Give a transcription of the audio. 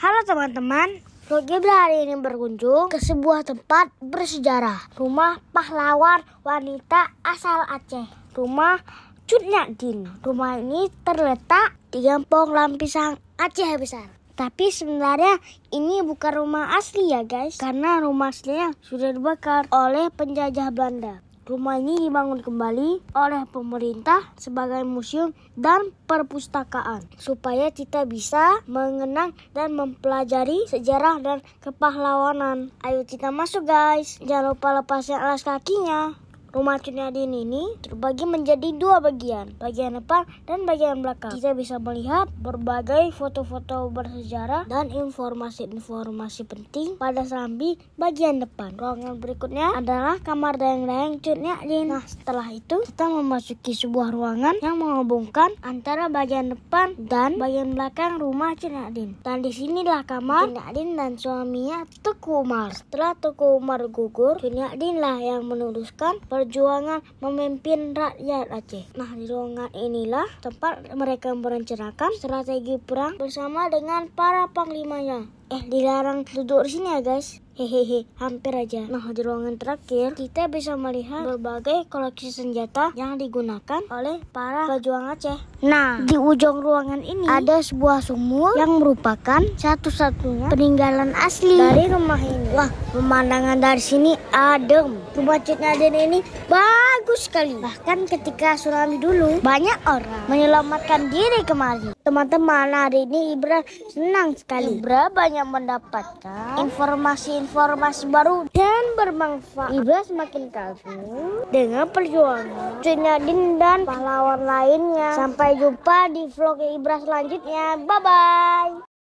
Halo teman-teman, Bro Gibra hari ini berkunjung ke sebuah tempat bersejarah Rumah pahlawan wanita asal Aceh Rumah Cutnya Din Rumah ini terletak di kampung Lampisang, Aceh Besar tapi sebenarnya ini bukan rumah asli ya guys Karena rumah aslinya sudah dibakar oleh penjajah Belanda Rumah ini dibangun kembali oleh pemerintah sebagai museum dan perpustakaan supaya kita bisa mengenang dan mempelajari sejarah dan kepahlawanan. Ayo kita masuk guys. Jangan lupa lepasin alas kakinya. Rumah Cunyadin ini terbagi menjadi dua bagian, bagian depan dan bagian belakang. Kita bisa melihat berbagai foto-foto bersejarah dan informasi-informasi penting pada sambi bagian depan. Ruangan berikutnya adalah kamar dayang-dayang Cunyadin. Nah, setelah itu kita memasuki sebuah ruangan yang menghubungkan antara bagian depan dan bagian belakang rumah Cunyadin. Dan disinilah kamar Cunyadin dan suaminya Tuku Umar. Setelah Tuku Umar gugur, Cunyadin lah yang menuliskan perjuangan memimpin rakyat Aceh. Nah, di ruangan inilah tempat mereka merencanakan strategi perang bersama dengan para panglimanya eh dilarang duduk di sini ya guys. Hehehe, hampir aja. Nah, di ruangan terakhir, kita bisa melihat berbagai koleksi senjata yang digunakan oleh para pejuang Aceh. Nah, di ujung ruangan ini ada sebuah sumur yang merupakan satu-satunya peninggalan asli dari rumah ini. Wah, pemandangan dari sini adem. Rumah Cutnya Aden ini bagus bagus sekali. Bahkan ketika tsunami dulu, banyak orang menyelamatkan diri kemari. Teman-teman, hari ini Ibra senang sekali. Ibra banyak mendapatkan informasi-informasi baru dan bermanfaat. Ibra semakin kagum dengan perjuangan Din dan pahlawan lainnya. Sampai jumpa di vlog Ibra selanjutnya. Bye-bye.